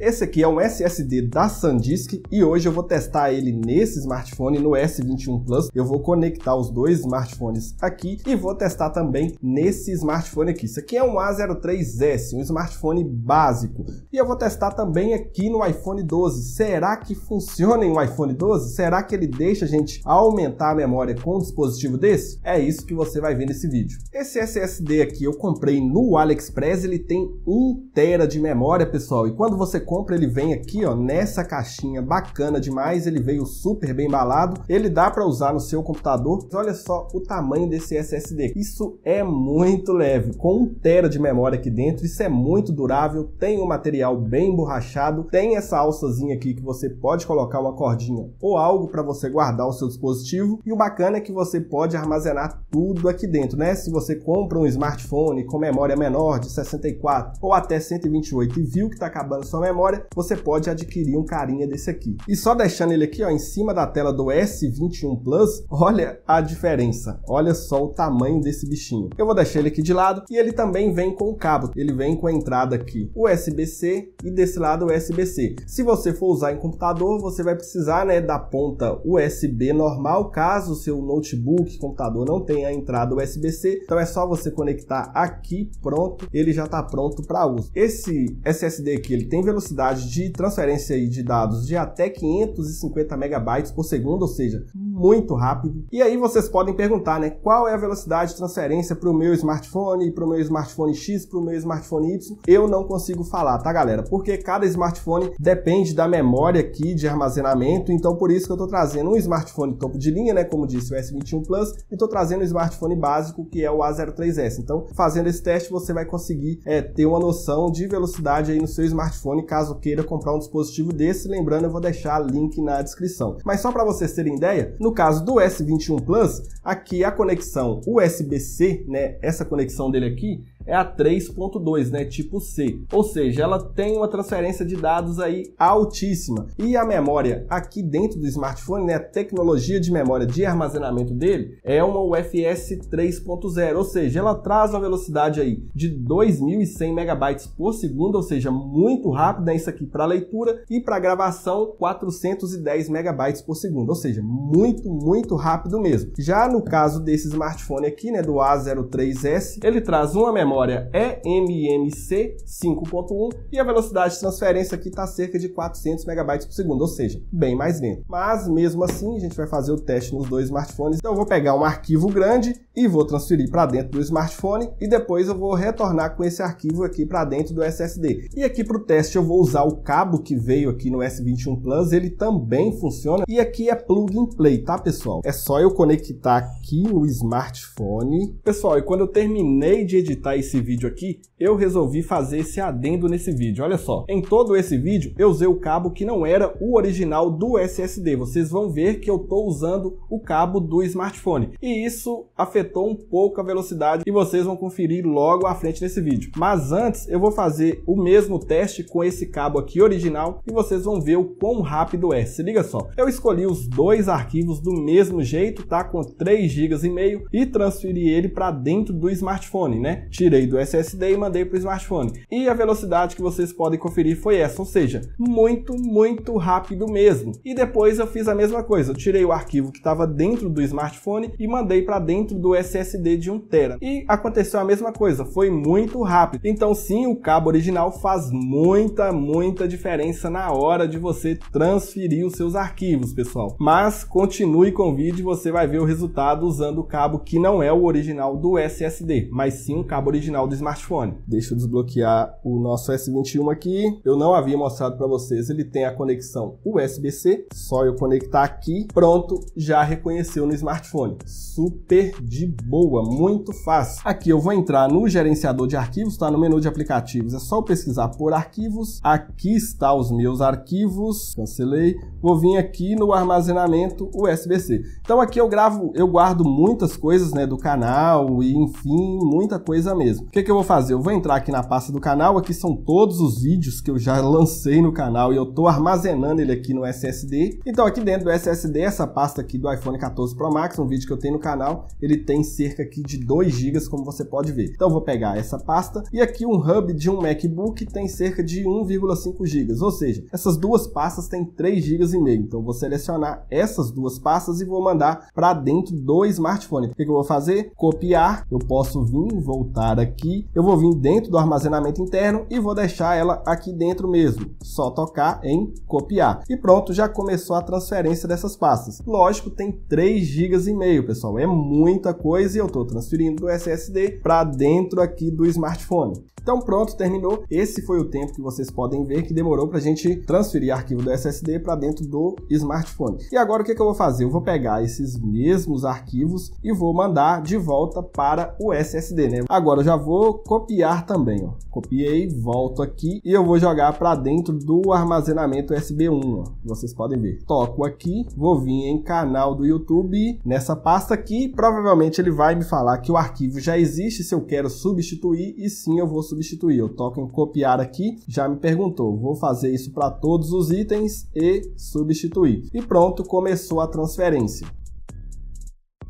Esse aqui é um SSD da SanDisk e hoje eu vou testar ele nesse smartphone, no S21 Plus. Eu vou conectar os dois smartphones aqui e vou testar também nesse smartphone aqui. Isso aqui é um A03s, um smartphone básico. E eu vou testar também aqui no iPhone 12. Será que funciona em um iPhone 12? Será que ele deixa a gente aumentar a memória com um dispositivo desse? É isso que você vai ver nesse vídeo. Esse SSD aqui eu comprei no AliExpress, ele tem 1 tera de memória, pessoal. E quando você compra, ele vem aqui, ó, nessa caixinha bacana demais, ele veio super bem embalado, ele dá para usar no seu computador. Olha só o tamanho desse SSD. Isso é muito leve, com 1 tera de memória aqui dentro, isso é muito durável, tem um material bem emborrachado, tem essa alçazinha aqui que você pode colocar uma cordinha ou algo para você guardar o seu dispositivo. E o bacana é que você pode armazenar tudo aqui dentro, né? Se você compra um smartphone com memória menor de 64 ou até 128 e viu que está acabando sua memória, memória, você pode adquirir um carinha desse aqui. E só deixando ele aqui ó, em cima da tela do S21 Plus, olha a diferença. Olha só o tamanho desse bichinho. Eu vou deixar ele aqui de lado e ele também vem com o cabo. Ele vem com a entrada aqui USB-C e desse lado USB-C. Se você for usar em computador, você vai precisar né, da ponta USB normal, caso seu notebook, computador não tenha a entrada USB-C. Então é só você conectar aqui, pronto, ele já está pronto para uso. Esse SSD aqui, ele tem velocidade velocidade de transferência de dados de até 550 megabytes por segundo, ou seja, muito rápido. E aí vocês podem perguntar, né, qual é a velocidade de transferência para o meu smartphone, para o meu smartphone X, para o meu smartphone Y? Eu não consigo falar, tá, galera? Porque cada smartphone depende da memória aqui de armazenamento, então por isso que eu estou trazendo um smartphone topo de linha, né, como disse o S21 Plus, e estou trazendo o um smartphone básico que é o A03s. Então, fazendo esse teste, você vai conseguir é, ter uma noção de velocidade aí no seu smartphone, caso caso queira comprar um dispositivo desse, lembrando eu vou deixar link na descrição. Mas só para vocês terem ideia, no caso do S21 Plus, aqui a conexão USB-C, né, essa conexão dele aqui, é a 3.2, né, tipo C. Ou seja, ela tem uma transferência de dados aí altíssima. E a memória aqui dentro do smartphone, né, a tecnologia de memória de armazenamento dele é uma UFS 3.0, ou seja, ela traz uma velocidade aí de 2100 megabytes por segundo, ou seja, muito rápida né? isso aqui para leitura e para gravação 410 megabytes por segundo, ou seja, muito, muito rápido mesmo. Já no caso desse smartphone aqui, né, do A03s, ele traz uma memória vibratória é MMC 5.1 e a velocidade de transferência aqui está cerca de 400 megabytes por segundo, ou seja, bem mais lento. Mas mesmo assim, a gente vai fazer o teste nos dois smartphones. Então eu vou pegar um arquivo grande e vou transferir para dentro do smartphone e depois eu vou retornar com esse arquivo aqui para dentro do SSD. E aqui para o teste eu vou usar o cabo que veio aqui no S21 Plus, ele também funciona. E aqui é plug and play, tá pessoal? É só eu conectar aqui no smartphone. Pessoal, e quando eu terminei de editar esse vídeo aqui, eu resolvi fazer esse adendo nesse vídeo. Olha só, em todo esse vídeo eu usei o cabo que não era o original do SSD. Vocês vão ver que eu estou usando o cabo do smartphone. E isso afetou um pouco a velocidade e vocês vão conferir logo à frente nesse vídeo. Mas antes eu vou fazer o mesmo teste com esse cabo aqui original e vocês vão ver o quão rápido é. Se liga só, eu escolhi os dois arquivos do mesmo jeito, tá? Com 3 GB e meio e transferi ele para dentro do smartphone, né? tirei do SSD e mandei para o smartphone. E a velocidade que vocês podem conferir foi essa, ou seja, muito, muito rápido mesmo. E depois eu fiz a mesma coisa, eu tirei o arquivo que estava dentro do smartphone e mandei para dentro do SSD de 1TB. E aconteceu a mesma coisa, foi muito rápido. Então sim, o cabo original faz muita, muita diferença na hora de você transferir os seus arquivos, pessoal. Mas continue com o vídeo e você vai ver o resultado usando o cabo que não é o original do SSD, mas sim um cabo original original do smartphone. Deixa eu desbloquear o nosso S21 aqui. Eu não havia mostrado para vocês, ele tem a conexão USB-C. Só eu conectar aqui, pronto, já reconheceu no smartphone. Super de boa, muito fácil. Aqui eu vou entrar no gerenciador de arquivos, tá? No menu de aplicativos, é só pesquisar por arquivos. Aqui está os meus arquivos. Cancelei. Vou vir aqui no armazenamento USB-C. Então aqui eu gravo, eu guardo muitas coisas, né, do canal e enfim, muita coisa mesmo mesmo. O que, que eu vou fazer? Eu vou entrar aqui na pasta do canal, aqui são todos os vídeos que eu já lancei no canal e eu tô armazenando ele aqui no SSD. Então aqui dentro do SSD, essa pasta aqui do iPhone 14 Pro Max, um vídeo que eu tenho no canal, ele tem cerca aqui de 2 GB, como você pode ver. Então eu vou pegar essa pasta e aqui um hub de um MacBook tem cerca de 1,5 GB, ou seja, essas duas pastas têm 3 GB e meio. Então eu vou selecionar essas duas pastas e vou mandar para dentro do smartphone. O que, que eu vou fazer? Copiar, eu posso vir, voltar aqui, eu vou vir dentro do armazenamento interno e vou deixar ela aqui dentro mesmo. Só tocar em copiar. E pronto, já começou a transferência dessas pastas. Lógico, tem 3 GB e meio, pessoal. É muita coisa e eu estou transferindo do SSD para dentro aqui do smartphone. Então pronto, terminou. Esse foi o tempo que vocês podem ver que demorou para a gente transferir arquivo do SSD para dentro do smartphone. E agora o que, que eu vou fazer? Eu vou pegar esses mesmos arquivos e vou mandar de volta para o SSD, né? Agora eu já já vou copiar também, ó. Copiei, volto aqui e eu vou jogar para dentro do armazenamento USB1, ó. Vocês podem ver. Toco aqui, vou vir em canal do YouTube, nessa pasta aqui, provavelmente ele vai me falar que o arquivo já existe, se eu quero substituir, e sim, eu vou substituir. Eu toco em copiar aqui, já me perguntou, vou fazer isso para todos os itens e substituir. E pronto, começou a transferência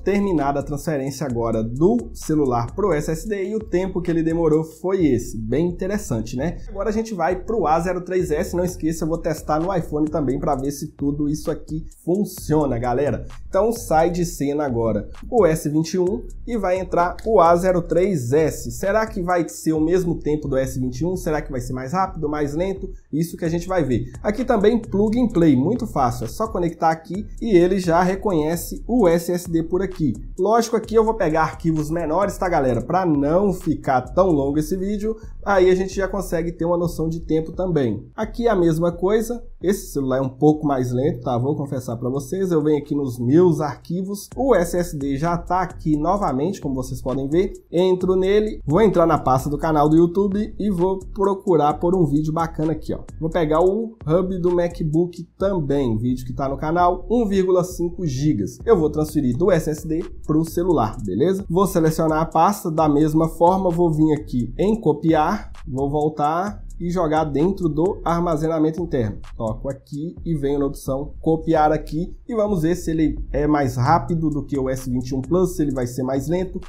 terminada a transferência agora do celular para o SSD e o tempo que ele demorou foi esse. Bem interessante, né? Agora a gente vai para o A03s, não esqueça, eu vou testar no iPhone também para ver se tudo isso aqui funciona, galera. Então sai de cena agora o S21 e vai entrar o A03s. Será que vai ser o mesmo tempo do S21? Será que vai ser mais rápido, mais lento? Isso que a gente vai ver. Aqui também plug and play, muito fácil, é só conectar aqui e ele já reconhece o SSD por aqui aqui. Lógico, aqui eu vou pegar arquivos menores, tá, galera? Para não ficar tão longo esse vídeo, aí a gente já consegue ter uma noção de tempo também. Aqui é a mesma coisa, esse celular é um pouco mais lento, tá? Vou confessar para vocês, eu venho aqui nos meus arquivos, o SSD já tá aqui novamente, como vocês podem ver. Entro nele, vou entrar na pasta do canal do YouTube e vou procurar por um vídeo bacana aqui, ó. Vou pegar o hub do MacBook também, vídeo que tá no canal, 1,5 GB. Eu vou transferir do SSD SSD para o celular, beleza? Vou selecionar a pasta, da mesma forma vou vir aqui em copiar, vou voltar e jogar dentro do armazenamento interno. Toco aqui e venho na opção copiar aqui e vamos ver se ele é mais rápido do que o S21 Plus, se ele vai ser mais lento.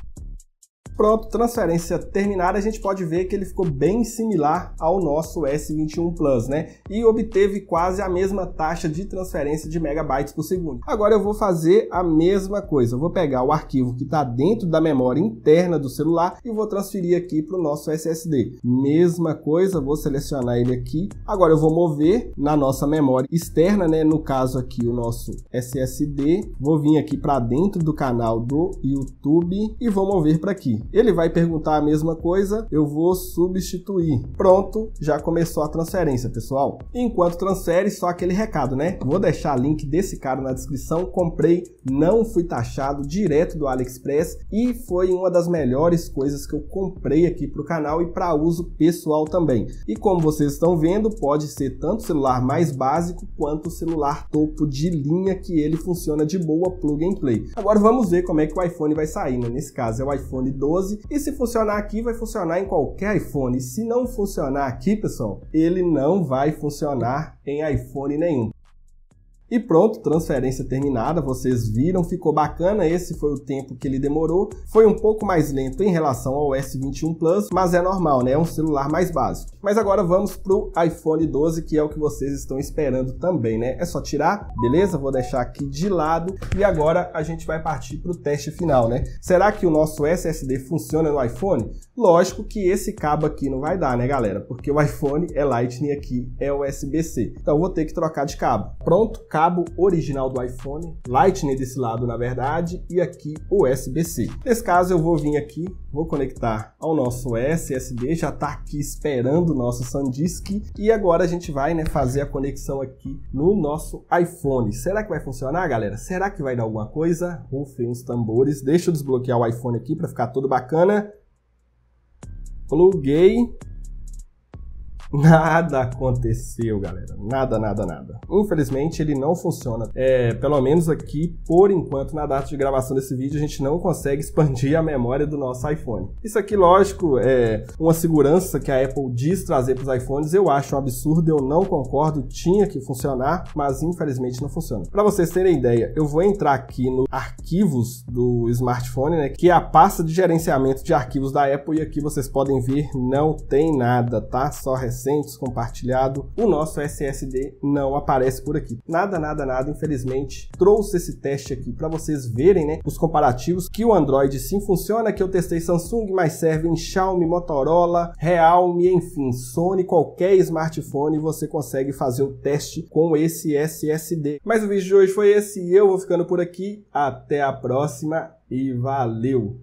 Pronto, transferência terminada, a gente pode ver que ele ficou bem similar ao nosso S21 Plus, né? E obteve quase a mesma taxa de transferência de megabytes por segundo. Agora eu vou fazer a mesma coisa, eu vou pegar o arquivo que está dentro da memória interna do celular e vou transferir aqui para o nosso SSD. Mesma coisa, vou selecionar ele aqui. Agora eu vou mover na nossa memória externa, né? No caso aqui o nosso SSD. Vou vir aqui para dentro do canal do YouTube e vou mover para aqui. Ele vai perguntar a mesma coisa, eu vou substituir. Pronto, já começou a transferência, pessoal. Enquanto transfere, só aquele recado, né? Vou deixar link desse cara na descrição. Comprei, não fui taxado direto do AliExpress e foi uma das melhores coisas que eu comprei aqui para o canal e para uso pessoal também. E como vocês estão vendo, pode ser tanto o celular mais básico quanto o celular topo de linha que ele funciona de boa plug and play. Agora vamos ver como é que o iPhone vai sair, né? Nesse caso é o iPhone 12 12. E se funcionar aqui, vai funcionar em qualquer iPhone. Se não funcionar aqui, pessoal, ele não vai funcionar em iPhone nenhum. E pronto, transferência terminada, vocês viram, ficou bacana, esse foi o tempo que ele demorou. Foi um pouco mais lento em relação ao S21 Plus, mas é normal, né? É um celular mais básico. Mas agora vamos pro iPhone 12, que é o que vocês estão esperando também, né? É só tirar, beleza? Vou deixar aqui de lado e agora a gente vai partir pro teste final, né? Será que o nosso SSD funciona no iPhone? Lógico que esse cabo aqui não vai dar, né, galera? Porque o iPhone é Lightning aqui, é USB-C. Então vou ter que trocar de cabo. Pronto, cabo cabo original do iPhone, Lightning desse lado na verdade, e aqui o USB-C. Nesse caso eu vou vir aqui, vou conectar ao nosso SSD, já está aqui esperando o nosso SanDisk, e agora a gente vai né, fazer a conexão aqui no nosso iPhone. Será que vai funcionar, galera? Será que vai dar alguma coisa? Rufem os tambores, deixa eu desbloquear o iPhone aqui para ficar tudo bacana. Pluguei, Nada aconteceu, galera. Nada, nada, nada. Infelizmente, ele não funciona. É, pelo menos aqui, por enquanto, na data de gravação desse vídeo, a gente não consegue expandir a memória do nosso iPhone. Isso aqui, lógico, é uma segurança que a Apple diz trazer para os iPhones. Eu acho um absurdo, eu não concordo. Tinha que funcionar, mas infelizmente não funciona. Para vocês terem ideia, eu vou entrar aqui no arquivos do smartphone, né, que é a pasta de gerenciamento de arquivos da Apple, e aqui vocês podem ver, não tem nada, tá? Só recebe recentes, compartilhado, o nosso SSD não aparece por aqui. Nada, nada, nada, infelizmente, trouxe esse teste aqui para vocês verem, né, os comparativos que o Android sim funciona, que eu testei Samsung, mas serve em Xiaomi, Motorola, Realme, enfim, Sony, qualquer smartphone você consegue fazer o teste com esse SSD. Mas o vídeo de hoje foi esse e eu vou ficando por aqui. Até a próxima e valeu!